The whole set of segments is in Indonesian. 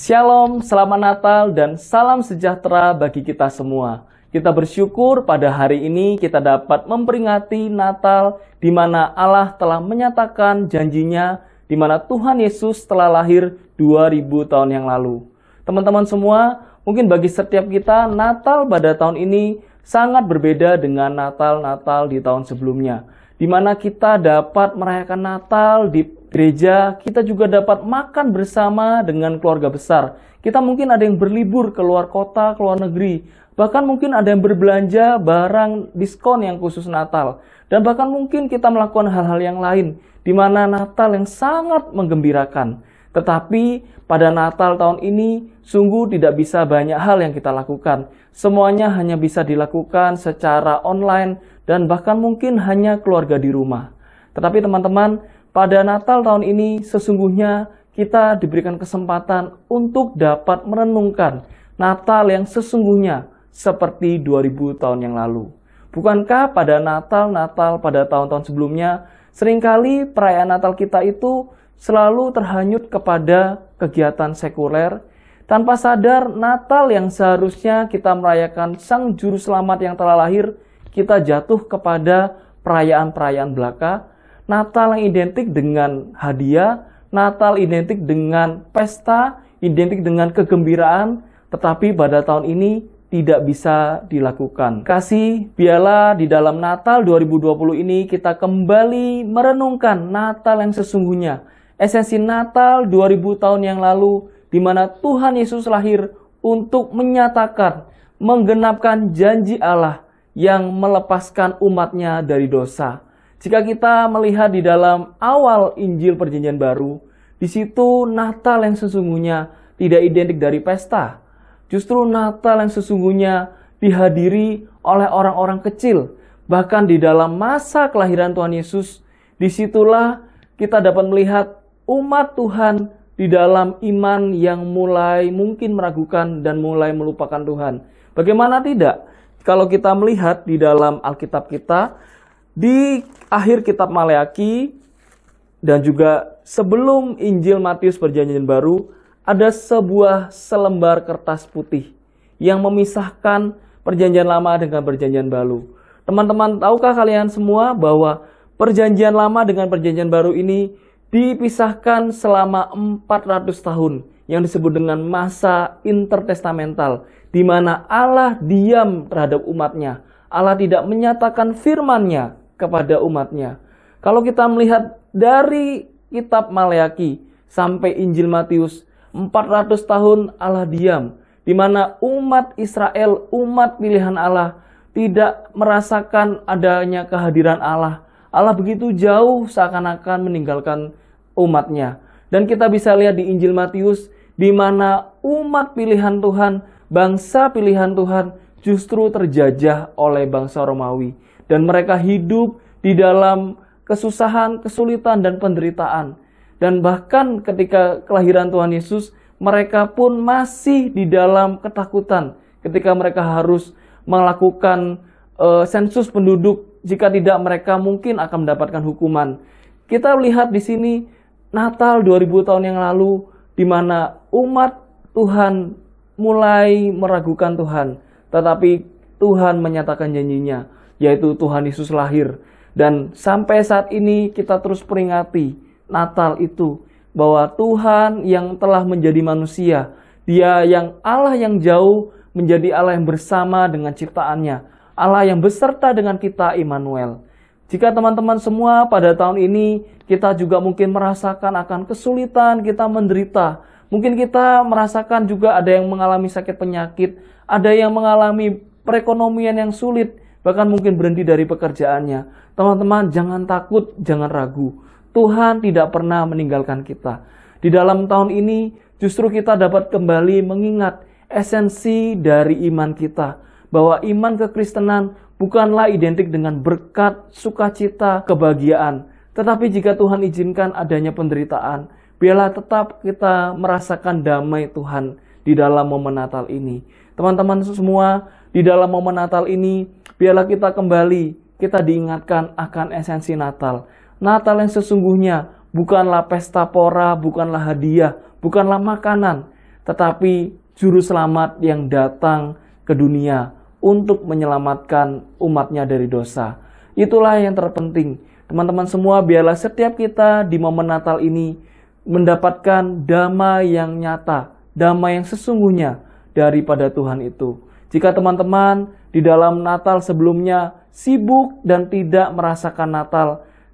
Shalom, selamat Natal, dan salam sejahtera bagi kita semua. Kita bersyukur pada hari ini kita dapat memperingati Natal, di mana Allah telah menyatakan janjinya, di mana Tuhan Yesus telah lahir 2000 tahun yang lalu. Teman-teman semua, mungkin bagi setiap kita, Natal pada tahun ini sangat berbeda dengan Natal-Natal di tahun sebelumnya. Di mana kita dapat merayakan Natal di gereja, kita juga dapat makan bersama dengan keluarga besar. Kita mungkin ada yang berlibur ke luar kota, ke luar negeri, bahkan mungkin ada yang berbelanja barang diskon yang khusus Natal, dan bahkan mungkin kita melakukan hal-hal yang lain, di mana Natal yang sangat menggembirakan. Tetapi pada Natal tahun ini sungguh tidak bisa banyak hal yang kita lakukan. Semuanya hanya bisa dilakukan secara online dan bahkan mungkin hanya keluarga di rumah. Tetapi teman-teman, pada Natal tahun ini sesungguhnya kita diberikan kesempatan untuk dapat merenungkan Natal yang sesungguhnya seperti 2000 tahun yang lalu. Bukankah pada Natal-Natal pada tahun-tahun sebelumnya seringkali perayaan Natal kita itu selalu terhanyut kepada kegiatan sekuler tanpa sadar Natal yang seharusnya kita merayakan Sang Juru Selamat yang telah lahir, kita jatuh kepada perayaan-perayaan belaka Natal yang identik dengan hadiah, Natal identik dengan pesta, identik dengan kegembiraan, tetapi pada tahun ini tidak bisa dilakukan. Kasih, biarlah di dalam Natal 2020 ini kita kembali merenungkan Natal yang sesungguhnya. Esensi Natal 2000 tahun yang lalu di mana Tuhan Yesus lahir untuk menyatakan, menggenapkan janji Allah yang melepaskan umatnya dari dosa. Jika kita melihat di dalam awal Injil Perjanjian Baru, di situ Natal yang sesungguhnya tidak identik dari pesta. Justru Natal yang sesungguhnya dihadiri oleh orang-orang kecil. Bahkan di dalam masa kelahiran Tuhan Yesus, disitulah kita dapat melihat umat Tuhan di dalam iman yang mulai mungkin meragukan dan mulai melupakan Tuhan. Bagaimana tidak? Kalau kita melihat di dalam Alkitab kita, di akhir kitab Maleaki dan juga sebelum Injil Matius Perjanjian Baru ada sebuah selembar kertas putih yang memisahkan perjanjian lama dengan perjanjian baru. Teman-teman, tahukah kalian semua bahwa perjanjian lama dengan perjanjian baru ini dipisahkan selama 400 tahun yang disebut dengan masa intertestamental di mana Allah diam terhadap umatnya. Allah tidak menyatakan firman-Nya kepada umatnya. Kalau kita melihat dari kitab Maleaki sampai Injil Matius, 400 tahun Allah diam, di mana umat Israel, umat pilihan Allah, tidak merasakan adanya kehadiran Allah. Allah begitu jauh seakan-akan meninggalkan umatnya. Dan kita bisa lihat di Injil Matius, di mana umat pilihan Tuhan, bangsa pilihan Tuhan, justru terjajah oleh bangsa Romawi dan mereka hidup di dalam kesusahan, kesulitan dan penderitaan. Dan bahkan ketika kelahiran Tuhan Yesus, mereka pun masih di dalam ketakutan ketika mereka harus melakukan uh, sensus penduduk. Jika tidak, mereka mungkin akan mendapatkan hukuman. Kita lihat di sini Natal 2000 tahun yang lalu di mana umat Tuhan mulai meragukan Tuhan, tetapi Tuhan menyatakan janjinya yaitu Tuhan Yesus lahir. Dan sampai saat ini kita terus peringati Natal itu bahwa Tuhan yang telah menjadi manusia, Dia yang Allah yang jauh menjadi Allah yang bersama dengan ciptaannya, Allah yang beserta dengan kita Immanuel. Jika teman-teman semua pada tahun ini kita juga mungkin merasakan akan kesulitan, kita menderita. Mungkin kita merasakan juga ada yang mengalami sakit penyakit, ada yang mengalami perekonomian yang sulit, bahkan mungkin berhenti dari pekerjaannya. Teman-teman, jangan takut, jangan ragu. Tuhan tidak pernah meninggalkan kita. Di dalam tahun ini, justru kita dapat kembali mengingat esensi dari iman kita, bahwa iman kekristenan bukanlah identik dengan berkat, sukacita, kebahagiaan. Tetapi jika Tuhan izinkan adanya penderitaan, biarlah tetap kita merasakan damai Tuhan di dalam momen Natal ini. Teman-teman semua, di dalam momen Natal ini, Biarlah kita kembali, kita diingatkan akan esensi Natal. Natal yang sesungguhnya bukanlah pesta pora, bukanlah hadiah, bukanlah makanan, tetapi juru selamat yang datang ke dunia untuk menyelamatkan umatnya dari dosa. Itulah yang terpenting. Teman-teman semua, biarlah setiap kita di momen Natal ini mendapatkan damai yang nyata, damai yang sesungguhnya daripada Tuhan itu. Jika teman-teman di dalam Natal sebelumnya sibuk dan tidak merasakan Natal.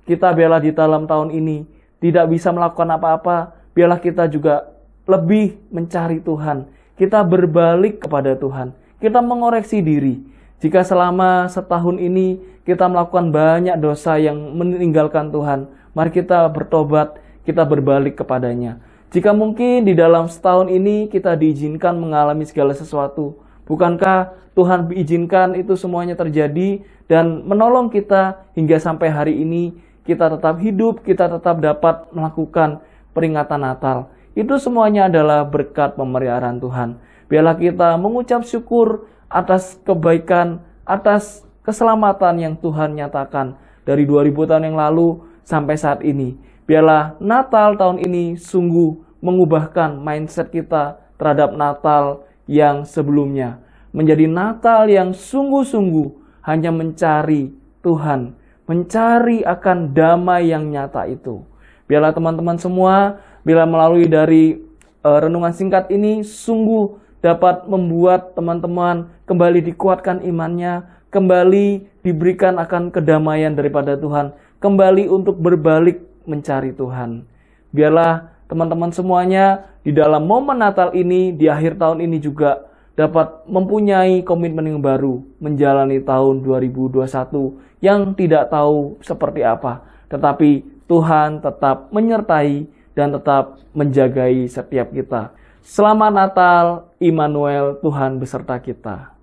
Kita biarlah di dalam tahun ini tidak bisa melakukan apa-apa, biarlah kita juga lebih mencari Tuhan. Kita berbalik kepada Tuhan. Kita mengoreksi diri. Jika selama setahun ini kita melakukan banyak dosa yang meninggalkan Tuhan, mari kita bertobat, kita berbalik kepadanya. Jika mungkin di dalam setahun ini kita diizinkan mengalami segala sesuatu, Bukankah Tuhan izinkan itu semuanya terjadi dan menolong kita hingga sampai hari ini kita tetap hidup, kita tetap dapat melakukan peringatan Natal. Itu semuanya adalah berkat pemeliharaan Tuhan. Biarlah kita mengucap syukur atas kebaikan, atas keselamatan yang Tuhan nyatakan dari 2000 tahun yang lalu sampai saat ini. Biarlah Natal tahun ini sungguh mengubahkan mindset kita terhadap Natal yang sebelumnya. Menjadi Natal yang sungguh-sungguh hanya mencari Tuhan, mencari akan damai yang nyata itu. Biarlah teman-teman semua, bila melalui dari uh, renungan singkat ini sungguh dapat membuat teman-teman kembali dikuatkan imannya, kembali diberikan akan kedamaian daripada Tuhan, kembali untuk berbalik mencari Tuhan. Biarlah teman-teman semuanya di dalam momen Natal ini, di akhir tahun ini juga dapat mempunyai komitmen yang baru menjalani tahun 2021 yang tidak tahu seperti apa, tetapi Tuhan tetap menyertai dan tetap menjagai setiap kita. Selamat Natal, Immanuel, Tuhan beserta kita.